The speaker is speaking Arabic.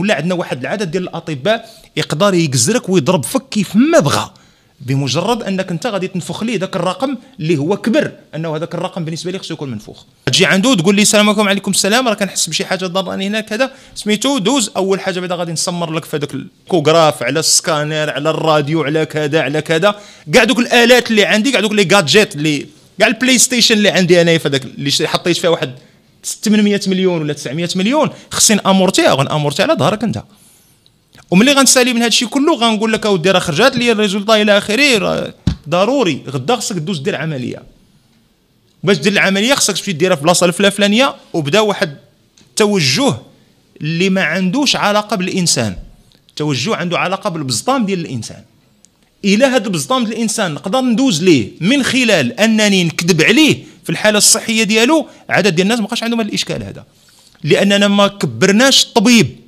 ولا عندنا واحد العدد ديال الاطباء يقدر يكزرك ويضرب فك كيف ما بغى بمجرد انك انت غادي تنفخ ليه ذاك الرقم اللي هو كبر انه هذاك الرقم بالنسبه لي خصو يكون منفوخ تجي عنده تقول لي السلام عليكم وعليكم السلام راه كنحس بشي حاجه ضراني هناك كذا سميتو دوز اول حاجه بعدا غادي نسمر لك في هذاك الكوغراف على السكانير على الراديو على كذا على كذا كاع دوك الالات اللي عندي كاع دوك لي جادجيت اللي كاع البلاي ستيشن اللي عندي انايا في هذاك اللي حطيت فيها واحد 800 مليون ولا 900 مليون خصني نامورتي غنامورتي على ظهرك انت وملي غنسالي من هادشي كله غنقول لك اودي راه خرجات لي الريزولطا الى اخره ضروري غدا خصك دوز دير عمليه باش دير العمليه خصك تمشي ديرها في بلاصه الفلانيه وبدا واحد توجه اللي ما عندوش علاقه بالانسان توجه عنده علاقه بالبزطام ديال الانسان الى هذا البزطام ديال الانسان نقدر ندوز ليه من خلال انني نكذب عليه في الحاله الصحيه ديالو عدد ديال الناس مابقاش عندهم هذا الاشكال هذا لاننا ما كبرناش الطبيب